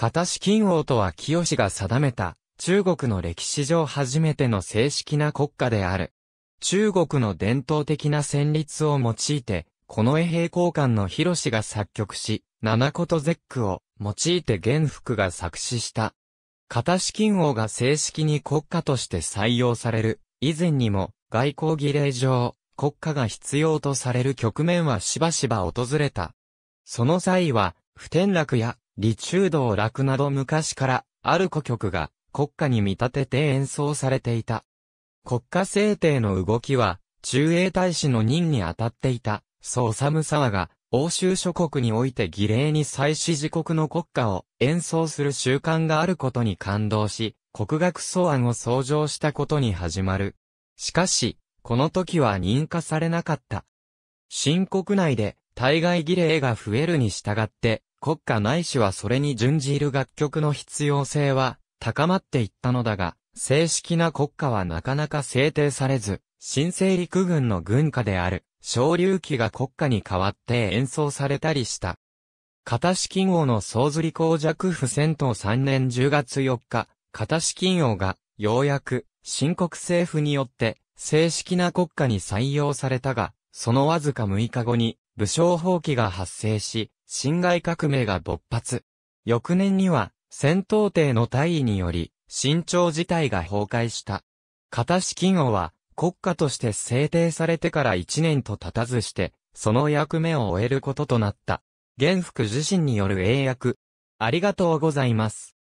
片資金王とは清が定めた、中国の歴史上初めての正式な国家である。中国の伝統的な旋律を用いて、この絵平交換の広が作曲し、七ゼ絶句を用いて元服が作詞した。片資金王が正式に国家として採用される。以前にも、外交儀礼上、国家が必要とされる局面はしばしば訪れた。その際は、不転落や李中道楽など昔から、ある古曲が国家に見立てて演奏されていた。国家制定の動きは、中英大使の任に当たっていた、そうサワが、欧州諸国において儀礼に際し自国の国家を演奏する習慣があることに感動し、国学草案を創上したことに始まる。しかし、この時は認可されなかった。新国内で、対外儀礼が増えるに従って、国家ないしはそれに準じる楽曲の必要性は高まっていったのだが、正式な国家はなかなか制定されず、新生陸軍の軍歌である、昇竜旗が国家に代わって演奏されたりした。型式王の総釣り公弱不戦闘3年10月4日、型式王が、ようやく、新国政府によって、正式な国家に採用されたが、そのわずか6日後に、武将放棄が発生し、侵害革命が勃発。翌年には、戦闘艇の大意により、新朝自体が崩壊した。型式金王は、国家として制定されてから1年と経たずして、その役目を終えることとなった。元福自身による英訳。ありがとうございます。